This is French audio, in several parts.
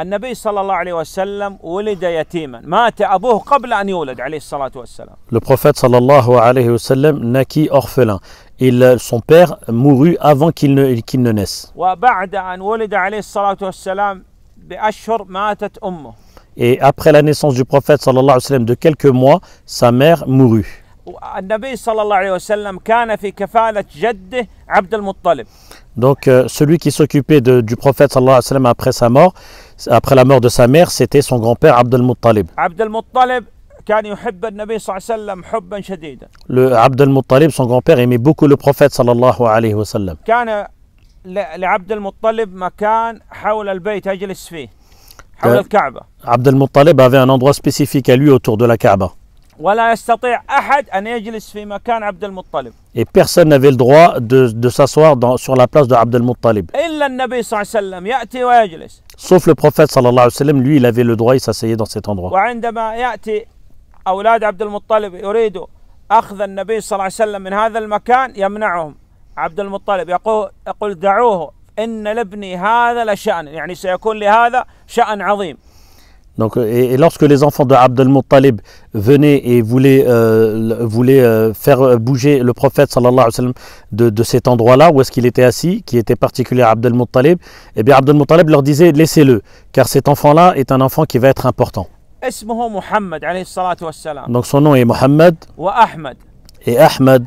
النبي صلى الله عليه وسلم ولد يتيما مات أبوه قبل أن يولد عليه الصلاة والسلام Le prophète صلى الله عليه وسلم naquit orphelin Il, euh, son père mourut avant qu'il ne, qu ne naisse. وبعد أن ولد عليه الصلاة والسلام بأشهر ماتت أمه. Et après la naissance du prophète صلى الله عليه وسلم de quelques mois, sa mère mourut. النبي صلى الله عليه وسلم كان في كفالة جده عبد المطلب. Donc euh, celui qui s'occupait du prophète après sa mort, après la mort de sa mère, c'était son grand-père Abdel muttalib Abdel muttalib le muttalib son grand-père, aimait beaucoup le prophète sallallahu alayhi wa sallam. avait un endroit spécifique à lui autour de la Kaaba ولا يستطيع أحد أن يجلس في مكان عبد المطلب. Et personne n'avait le droit de, de s'asseoir sur la place de عبد المطلب إلا النبي صلى الله عليه وسلم يأتي ويجلس. Sauf le prophète صلى الله عليه وسلم, lui, il avait le droit, il s'asseyait dans cet endroit. وعندما يأتي أولاد عبد المطلب يريدوا أخذ النبي صلى الله عليه وسلم من هذا المكان يمنعهم عبد المطلب يقول يقول دعوه إن لابني هذا لشأن يعني سيكون لهذا شأن عظيم. Donc, euh, et, lorsque les enfants de Muttalib venaient et voulaient, euh, euh, faire bouger le prophète de, de cet endroit-là où est-ce qu'il était assis, qui était particulier à Abdel Muttalib, eh bien Abdel Muttalib leur disait laissez-le, car cet enfant-là est un enfant qui va être important. Donc son nom est Mohammed et Ahmed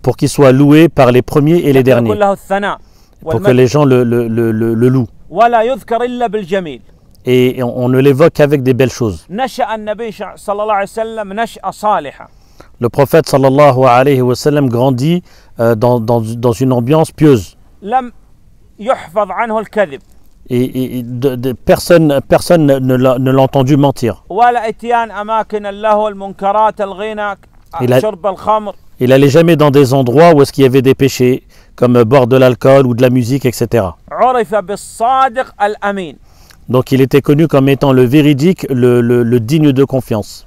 pour qu'il soit loué par les premiers et les derniers. Pour que les gens le, le, le, louent. Et on, ne l'évoque qu'avec des belles choses. Le prophète sallallahu alayhi wa sallam grandit euh, dans, une ambiance pieuse. Et, personne, personne ne l'a entendu mentir. Il n'allait jamais dans des endroits où est-ce qu'il y avait des péchés, comme boire de l'alcool ou de la musique, etc. Donc il était connu comme étant le véridique, le, digne de confiance.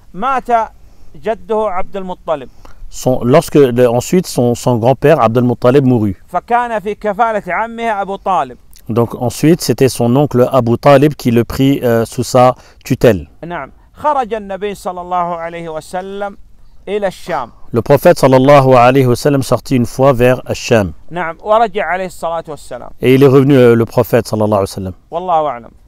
lorsque ensuite son, grand-père Abdel Muttalib mourut. Donc ensuite c'était son oncle Abu Talib qui le prit euh, sous sa tutelle. إلى الشام. Le prophète sallallahu alayhi wa sallam sortit une fois vers Hacham. نعم ورجع عليه الصلاة والسلام. Et il est revenu le prophète sallallahu alayhi wa sallam. والله أعلم.